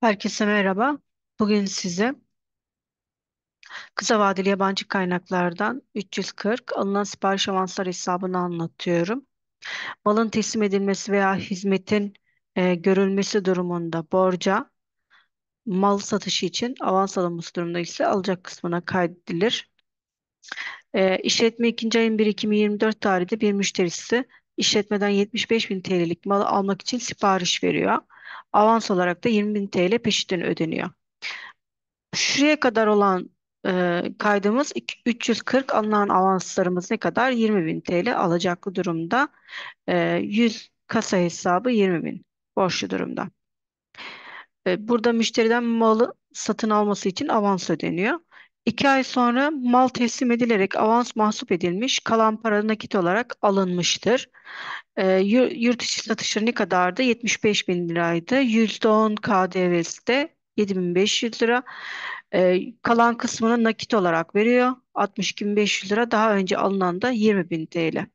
Herkese merhaba. Bugün size kısa vadeli yabancı kaynaklardan 340 alınan sipariş avansları hesabını anlatıyorum. Malın teslim edilmesi veya hizmetin e, görülmesi durumunda borca mal satışı için avans alınması durumunda ise alacak kısmına kaydedilir. E, işletme 2. ayın 1 24 tarihinde bir müşterisi işletmeden 75 bin TL'lik malı almak için sipariş veriyor. Avans olarak da 20.000 TL peşitten ödeniyor. Şuraya kadar olan e, kaydımız 340 alınan avanslarımız ne kadar? 20.000 TL alacaklı durumda. E, 100 kasa hesabı 20.000 borçlu durumda. E, burada müşteriden malı satın alması için avans ödeniyor. İki ay sonra mal teslim edilerek avans mahsup edilmiş, kalan para nakit olarak alınmıştır. E, yurt içi satışları ne kadardı? 75 bin liraydı. %10 KDV'si de 7500 lira. E, kalan kısmını nakit olarak veriyor. 62.500 lira daha önce alınan da 20.000 TL.